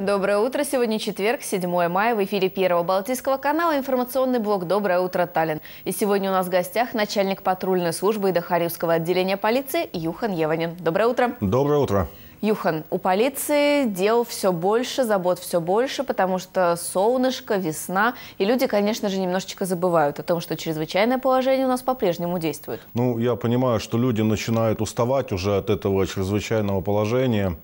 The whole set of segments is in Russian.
Доброе утро. Сегодня четверг, 7 мая. В эфире Первого Балтийского канала информационный блок «Доброе утро, Таллин». И сегодня у нас в гостях начальник патрульной службы Идахаревского отделения полиции Юхан Еванин. Доброе утро. Доброе утро. Юхан, у полиции дел все больше, забот все больше, потому что солнышко, весна, и люди, конечно же, немножечко забывают о том, что чрезвычайное положение у нас по-прежнему действует. Ну, я понимаю, что люди начинают уставать уже от этого чрезвычайного положения.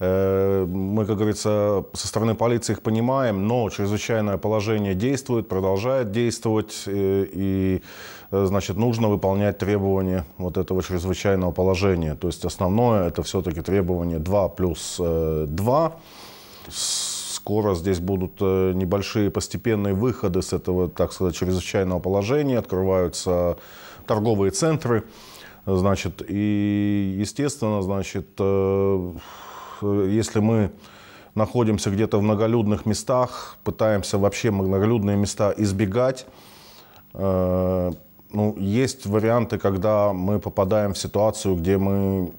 Э, мы, как говорится, со стороны полиции их понимаем, но чрезвычайное положение действует, продолжает действовать, э, и э, значит, нужно выполнять требования вот этого чрезвычайного положения. То есть основное это все-таки требование 2 плюс 2 скоро здесь будут небольшие постепенные выходы с этого, так сказать, чрезвычайного положения, открываются торговые центры, значит, и, естественно, значит, Э, если мы находимся где-то в многолюдных местах, пытаемся вообще многолюдные места избегать. Э, ну, есть варианты, когда мы попадаем в ситуацию, где мы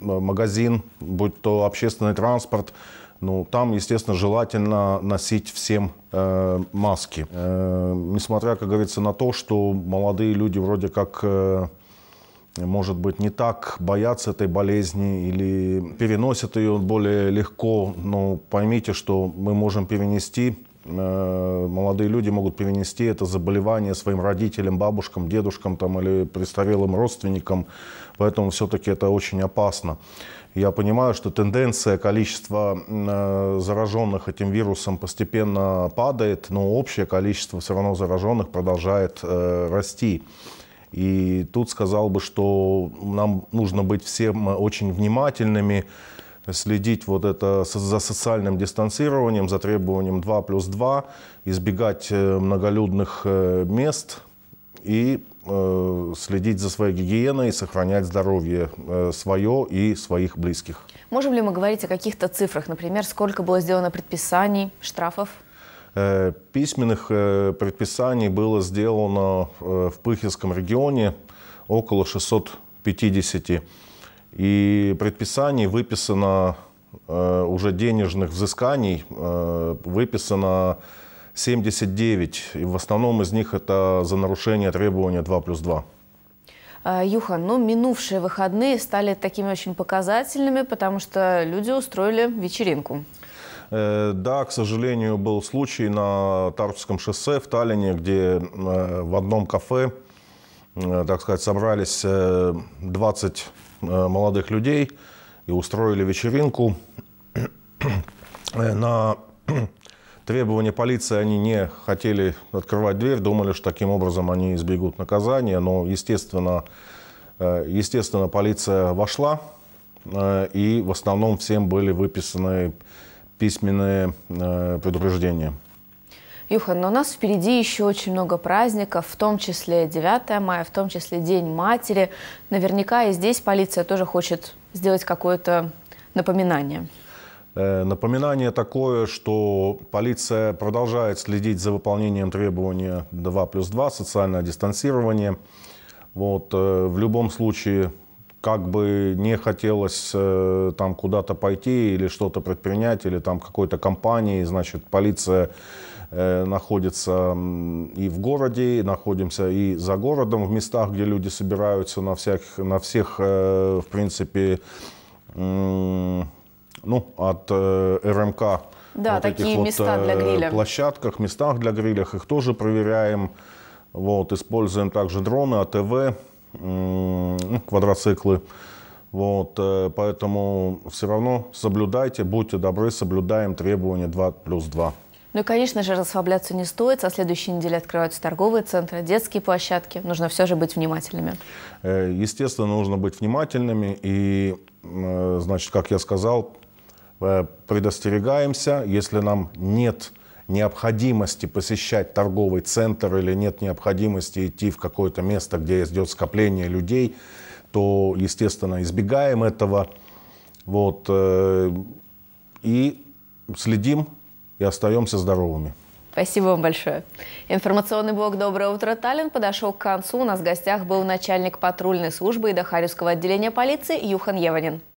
э, магазин, будь то общественный транспорт, ну, там, естественно, желательно носить всем э, маски. Э, несмотря, как говорится, на то, что молодые люди вроде как э, может быть, не так боятся этой болезни или переносят ее более легко. Но поймите, что мы можем перенести э, молодые люди могут перенести это заболевание своим родителям, бабушкам, дедушкам там, или престарелым родственникам. Поэтому все-таки это очень опасно. Я понимаю, что тенденция количества э, зараженных этим вирусом постепенно падает, но общее количество все равно зараженных продолжает э, расти. И тут сказал бы, что нам нужно быть всем очень внимательными, следить вот это за социальным дистанцированием, за требованием 2 плюс 2, избегать э, многолюдных э, мест и э, следить за своей гигиеной и сохранять здоровье свое и своих близких. Можем ли мы говорить о каких-то цифрах, например, сколько было сделано предписаний, штрафов? Э, письменных э, предписаний было сделано э, в Пыхинском регионе около 650. И предписаний выписано уже денежных взысканий, выписано 79. И в основном из них это за нарушение требования 2 плюс 2. А, Юхан, ну, минувшие выходные стали такими очень показательными, потому что люди устроили вечеринку. Э, да, к сожалению, был случай на Тарусском шоссе в Таллине, где э, в одном кафе, э, так сказать, собрались 20 молодых людей и устроили вечеринку. На требования полиции они не хотели открывать дверь, думали, что таким образом они избегут наказания, но, естественно, естественно полиция вошла, и в основном всем были выписаны письменные э, предупреждения. Юхан, но у нас впереди еще очень много праздников, в том числе 9 мая, в том числе День матери. Наверняка и здесь полиция тоже хочет сделать какое-то напоминание. Э, напоминание такое, что полиция продолжает следить за выполнением требования 2 плюс 2, социальное дистанцирование. Вот, э, в любом случае как бы не хотелось э, там куда-то пойти или что-то предпринять, или там какой-то компании, значит, полиция э, находится и в городе, и находимся и за городом, в местах, где люди собираются на, всяких, на всех, э, в принципе, ну, от РМК. Да, вот такие вот, места для гриля. площадках, местах для гриля, их тоже проверяем. Вот, используем также дроны, АТВ. Ну, квадроциклы. Вот, э, поэтому все равно соблюдайте, будьте добры, соблюдаем требования 2 плюс 2. Ну и, конечно же, расслабляться не стоит. Со следующей недели открываются торговые центры, детские площадки. Нужно все же быть внимательными. Э, естественно, нужно быть внимательными. И, э, значит, как я сказал, предостерегаемся, если нам нет необходимости посещать торговый центр или нет необходимости идти в какое-то место, где идет скопление людей, то, естественно, избегаем этого. Вот, э, и следим и остаемся здоровыми. Спасибо вам большое. Информационный блок «Доброе утро, Таллин» подошел к концу. У нас в гостях был начальник патрульной службы и Дахаревского отделения полиции Юхан Еванин.